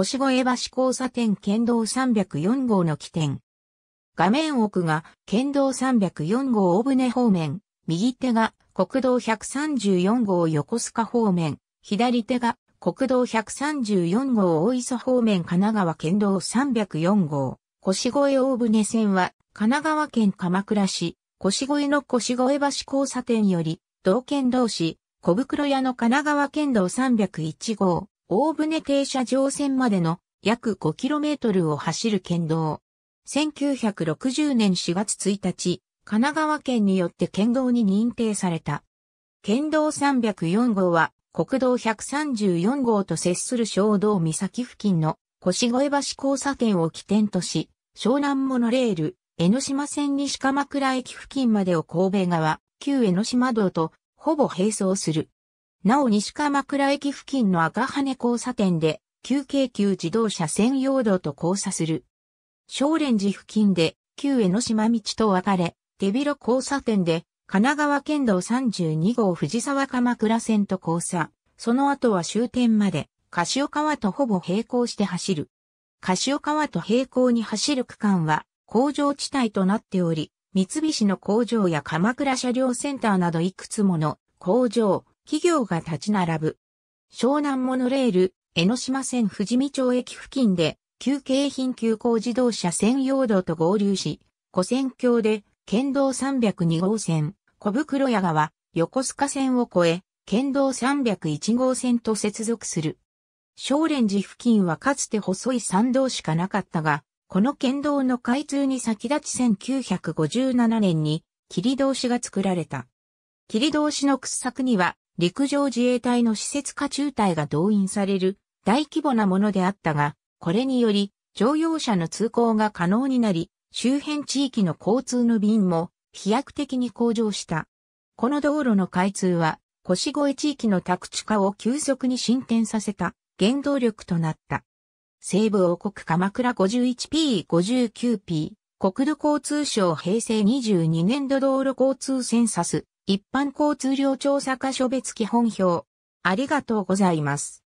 越越橋交差点県道304号の起点。画面奥が県道304号大船方面、右手が国道134号横須賀方面、左手が国道134号大磯方面神奈川県道304号、越越大船線は神奈川県鎌倉市、越越の越越橋交差点より、道県同士、小袋屋の神奈川県道301号、大船停車場線までの約 5km を走る県道。1960年4月1日、神奈川県によって県道に認定された。県道304号は国道134号と接する小道岬付近の腰越橋交差点を起点とし、湘南モノレール、江ノ島線西鎌倉駅付近までを神戸川、旧江ノ島道とほぼ並走する。なお西鎌倉駅付近の赤羽交差点で、旧京急自動車専用道と交差する。小蓮寺付近で、旧江ノ島道と分かれ、手広交差点で、神奈川県道32号藤沢鎌倉線と交差、その後は終点まで、柏川とほぼ並行して走る。柏川と並行に走る区間は、工場地帯となっており、三菱の工場や鎌倉車両センターなどいくつもの工場、企業が立ち並ぶ。湘南モノレール、江ノ島線富士見町駅付近で、旧京浜急行自動車専用道と合流し、古線橋で、県道302号線、小袋屋川、横須賀線を越え、県道301号線と接続する。小蓮寺付近はかつて細い山道しかなかったが、この県道の開通に先立ち1957年に、霧通しが作られた。霧通しの掘削には、陸上自衛隊の施設下中隊が動員される大規模なものであったが、これにより乗用車の通行が可能になり、周辺地域の交通の便も飛躍的に向上した。この道路の開通は、腰越地域の宅地化を急速に進展させた原動力となった。西部王国鎌倉 51P59P 国土交通省平成22年度道路交通センサス一般交通量調査箇所別基本表。ありがとうございます。